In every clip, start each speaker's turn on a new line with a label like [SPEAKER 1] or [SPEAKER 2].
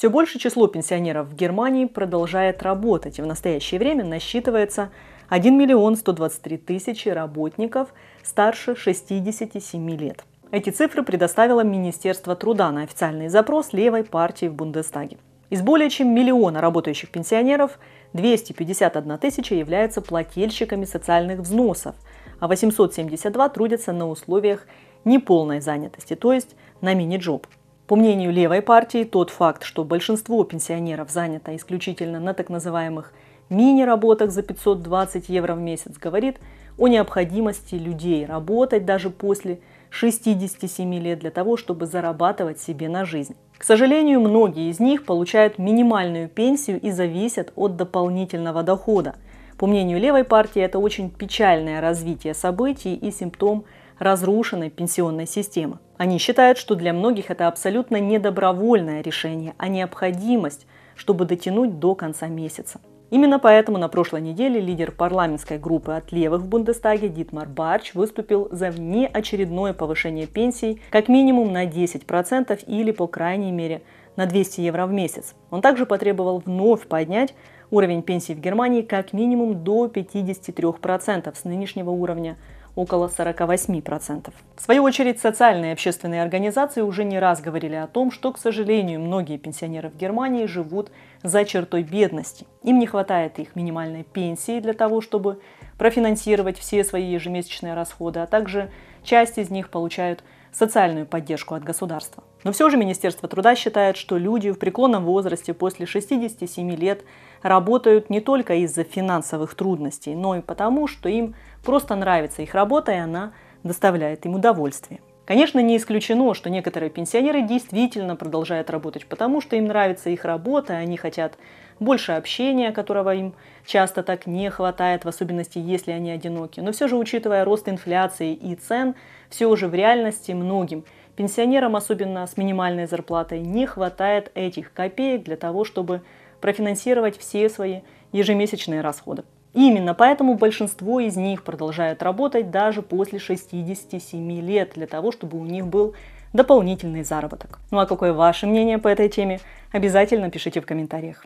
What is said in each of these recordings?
[SPEAKER 1] Все больше число пенсионеров в Германии продолжает работать, и в настоящее время насчитывается 1 миллион 123 тысячи работников старше 67 лет. Эти цифры предоставило Министерство труда на официальный запрос левой партии в Бундестаге. Из более чем миллиона работающих пенсионеров 251 тысяча являются плательщиками социальных взносов, а 872 трудятся на условиях неполной занятости, то есть на мини-джоб. По мнению левой партии, тот факт, что большинство пенсионеров занято исключительно на так называемых мини-работах за 520 евро в месяц, говорит о необходимости людей работать даже после 67 лет для того, чтобы зарабатывать себе на жизнь. К сожалению, многие из них получают минимальную пенсию и зависят от дополнительного дохода. По мнению левой партии, это очень печальное развитие событий и симптом – разрушенной пенсионной системы. Они считают, что для многих это абсолютно недобровольное решение, а необходимость, чтобы дотянуть до конца месяца. Именно поэтому на прошлой неделе лидер парламентской группы от левых в Бундестаге Дитмар Барч выступил за внеочередное повышение пенсий как минимум на 10% или, по крайней мере, на 200 евро в месяц. Он также потребовал вновь поднять уровень пенсий в Германии как минимум до 53% с нынешнего уровня около 48%. В свою очередь, социальные и общественные организации уже не раз говорили о том, что, к сожалению, многие пенсионеры в Германии живут за чертой бедности. Им не хватает их минимальной пенсии для того, чтобы профинансировать все свои ежемесячные расходы, а также часть из них получают – социальную поддержку от государства. Но все же Министерство труда считает, что люди в преклонном возрасте после 67 лет работают не только из-за финансовых трудностей, но и потому, что им просто нравится их работа и она доставляет им удовольствие. Конечно, не исключено, что некоторые пенсионеры действительно продолжают работать, потому что им нравится их работа, они хотят больше общения, которого им часто так не хватает, в особенности если они одиноки. Но все же, учитывая рост инфляции и цен, все же в реальности многим пенсионерам, особенно с минимальной зарплатой, не хватает этих копеек для того, чтобы профинансировать все свои ежемесячные расходы. Именно поэтому большинство из них продолжает работать даже после 67 лет для того, чтобы у них был дополнительный заработок. Ну а какое ваше мнение по этой теме, обязательно пишите в комментариях.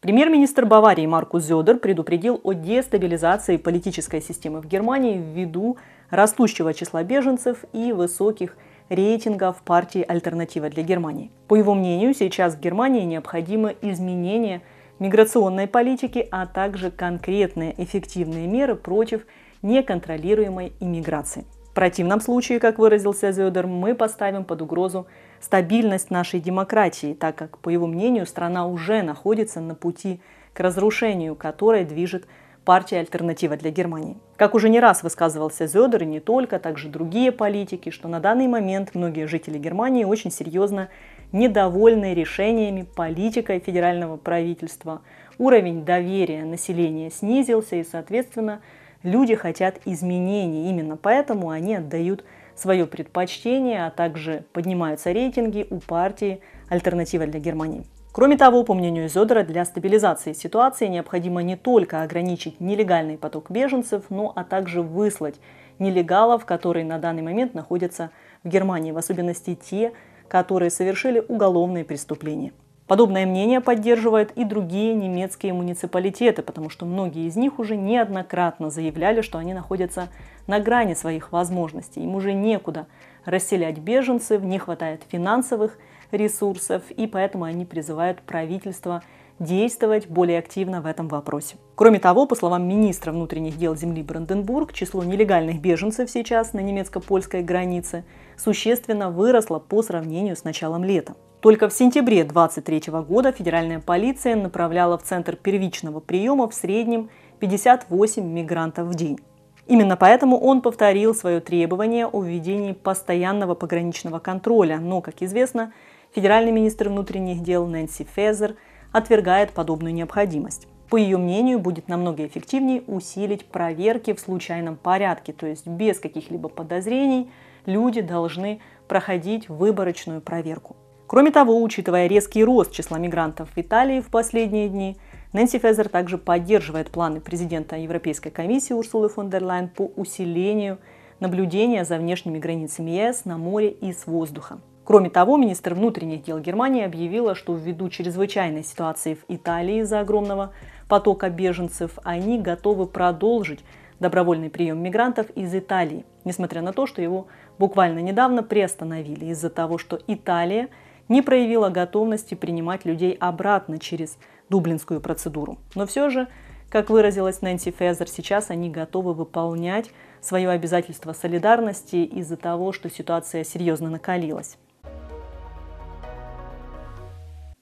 [SPEAKER 1] Премьер-министр Баварии Маркус Зёдер предупредил о дестабилизации политической системы в Германии ввиду растущего числа беженцев и высоких рейтингов партии «Альтернатива для Германии». По его мнению, сейчас в Германии необходимо изменение – миграционной политики, а также конкретные эффективные меры против неконтролируемой иммиграции. В противном случае, как выразился Зёдер, мы поставим под угрозу стабильность нашей демократии, так как, по его мнению, страна уже находится на пути к разрушению, которое движет партия «Альтернатива для Германии». Как уже не раз высказывался Зёдер, и не только, также другие политики, что на данный момент многие жители Германии очень серьезно недовольны решениями политикой федерального правительства. Уровень доверия населения снизился, и, соответственно, люди хотят изменений. Именно поэтому они отдают свое предпочтение, а также поднимаются рейтинги у партии «Альтернатива для Германии». Кроме того, по мнению Зодера, для стабилизации ситуации необходимо не только ограничить нелегальный поток беженцев, но а также выслать нелегалов, которые на данный момент находятся в Германии, в особенности те, которые совершили уголовные преступления. Подобное мнение поддерживают и другие немецкие муниципалитеты, потому что многие из них уже неоднократно заявляли, что они находятся на грани своих возможностей. Им уже некуда расселять беженцев, не хватает финансовых ресурсов, и поэтому они призывают правительство действовать более активно в этом вопросе. Кроме того, по словам министра внутренних дел земли Бранденбург, число нелегальных беженцев сейчас на немецко-польской границе существенно выросло по сравнению с началом лета. Только в сентябре 2023 года федеральная полиция направляла в центр первичного приема в среднем 58 мигрантов в день. Именно поэтому он повторил свое требование о введении постоянного пограничного контроля, но, как известно, федеральный министр внутренних дел Нэнси Фезер – отвергает подобную необходимость. По ее мнению, будет намного эффективнее усилить проверки в случайном порядке, то есть без каких-либо подозрений люди должны проходить выборочную проверку. Кроме того, учитывая резкий рост числа мигрантов в Италии в последние дни, Нэнси Фезер также поддерживает планы президента Европейской комиссии Урсулы фон дер Лайн по усилению наблюдения за внешними границами ЕС на море и с воздуха. Кроме того, министр внутренних дел Германии объявила, что ввиду чрезвычайной ситуации в Италии из-за огромного потока беженцев, они готовы продолжить добровольный прием мигрантов из Италии, несмотря на то, что его буквально недавно приостановили из-за того, что Италия не проявила готовности принимать людей обратно через дублинскую процедуру. Но все же, как выразилась Нэнси Фезер, сейчас они готовы выполнять свое обязательство солидарности из-за того, что ситуация серьезно накалилась.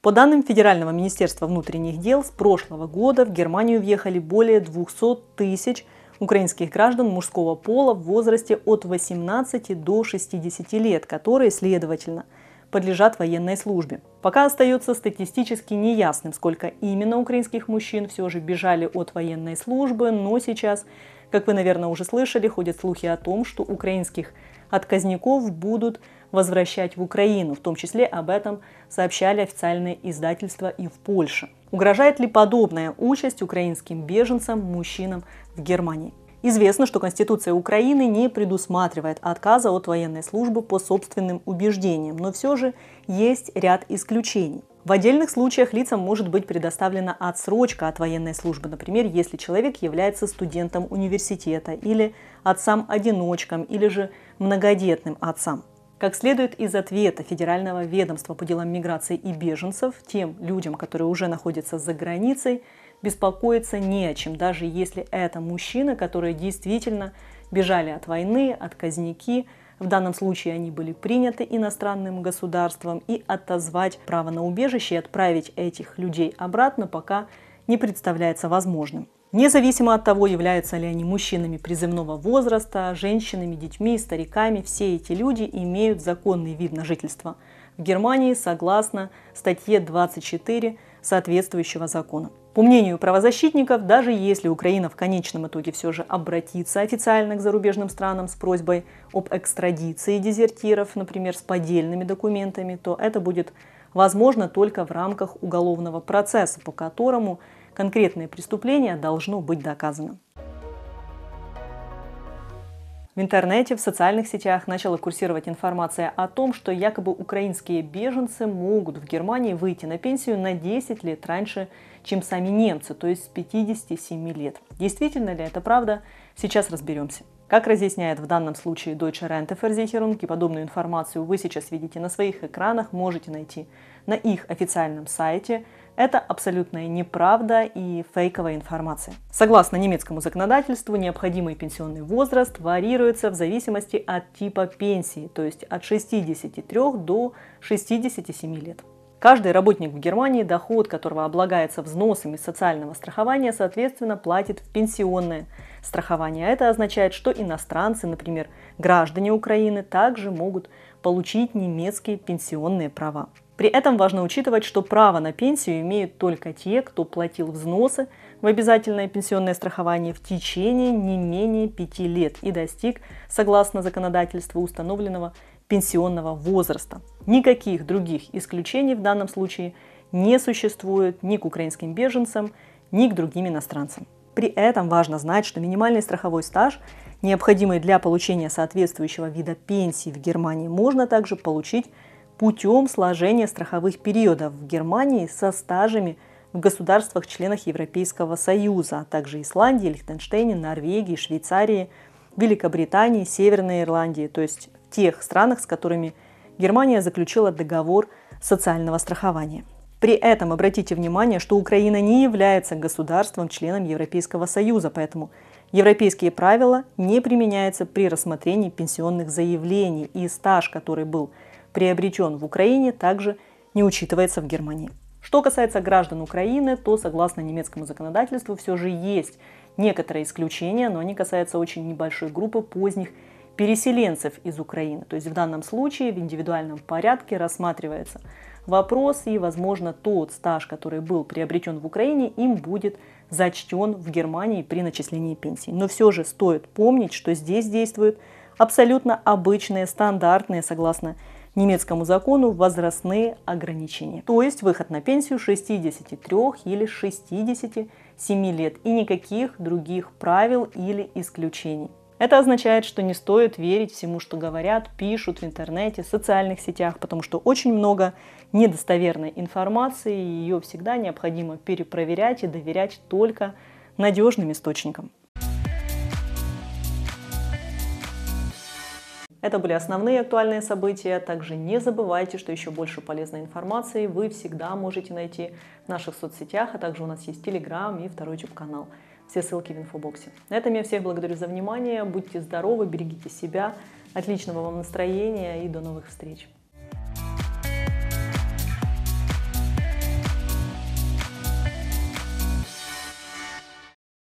[SPEAKER 1] По данным Федерального министерства внутренних дел, с прошлого года в Германию въехали более 200 тысяч украинских граждан мужского пола в возрасте от 18 до 60 лет, которые, следовательно, подлежат военной службе. Пока остается статистически неясным, сколько именно украинских мужчин все же бежали от военной службы, но сейчас как вы, наверное, уже слышали, ходят слухи о том, что украинских отказников будут возвращать в Украину. В том числе об этом сообщали официальные издательства и в Польше. Угрожает ли подобная участь украинским беженцам, мужчинам в Германии? Известно, что Конституция Украины не предусматривает отказа от военной службы по собственным убеждениям, но все же есть ряд исключений. В отдельных случаях лицам может быть предоставлена отсрочка от военной службы, например, если человек является студентом университета или отцам-одиночкам или же многодетным отцам. Как следует из ответа Федерального ведомства по делам миграции и беженцев, тем людям, которые уже находятся за границей, беспокоиться не о чем, даже если это мужчина, которые действительно бежали от войны, от казники, в данном случае они были приняты иностранным государством и отозвать право на убежище и отправить этих людей обратно пока не представляется возможным. Независимо от того, являются ли они мужчинами призывного возраста, женщинами, детьми, стариками, все эти люди имеют законный вид на жительство в Германии согласно статье 24 соответствующего закона. По мнению правозащитников, даже если Украина в конечном итоге все же обратится официально к зарубежным странам с просьбой об экстрадиции дезертиров, например, с поддельными документами, то это будет возможно только в рамках уголовного процесса, по которому конкретное преступление должно быть доказано. В интернете, в социальных сетях начала курсировать информация о том, что якобы украинские беженцы могут в Германии выйти на пенсию на 10 лет раньше чем сами немцы, то есть с 57 лет. Действительно ли это правда? Сейчас разберемся. Как разъясняет в данном случае Deutsche Renteversicherung, и подобную информацию вы сейчас видите на своих экранах, можете найти на их официальном сайте. Это абсолютная неправда и фейковая информация. Согласно немецкому законодательству, необходимый пенсионный возраст варьируется в зависимости от типа пенсии, то есть от 63 до 67 лет. Каждый работник в Германии, доход которого облагается взносами социального страхования, соответственно, платит в пенсионное страхование. А это означает, что иностранцы, например, граждане Украины, также могут получить немецкие пенсионные права. При этом важно учитывать, что право на пенсию имеют только те, кто платил взносы в обязательное пенсионное страхование в течение не менее пяти лет и достиг, согласно законодательству установленного пенсионного возраста. Никаких других исключений в данном случае не существует ни к украинским беженцам, ни к другим иностранцам. При этом важно знать, что минимальный страховой стаж, необходимый для получения соответствующего вида пенсии в Германии, можно также получить путем сложения страховых периодов в Германии со стажами в государствах-членах Европейского Союза, а также Исландии, Лихтенштейне, Норвегии, Швейцарии, Великобритании, Северной Ирландии, то есть тех странах, с которыми Германия заключила договор социального страхования. При этом обратите внимание, что Украина не является государством-членом Европейского Союза, поэтому европейские правила не применяются при рассмотрении пенсионных заявлений, и стаж, который был приобретен в Украине, также не учитывается в Германии. Что касается граждан Украины, то согласно немецкому законодательству все же есть некоторые исключения, но они касаются очень небольшой группы поздних переселенцев из Украины. То есть в данном случае в индивидуальном порядке рассматривается вопрос и, возможно, тот стаж, который был приобретен в Украине, им будет зачтен в Германии при начислении пенсии. Но все же стоит помнить, что здесь действуют абсолютно обычные, стандартные, согласно немецкому закону, возрастные ограничения. То есть выход на пенсию 63 или 67 лет и никаких других правил или исключений. Это означает, что не стоит верить всему, что говорят, пишут в интернете, в социальных сетях, потому что очень много недостоверной информации, и ее всегда необходимо перепроверять и доверять только надежным источникам. Это были основные актуальные события. Также не забывайте, что еще больше полезной информации вы всегда можете найти в наших соцсетях, а также у нас есть Телеграм и второй YouTube-канал. Все ссылки в инфобоксе. На этом я всех благодарю за внимание. Будьте здоровы, берегите себя. Отличного вам настроения и до новых встреч.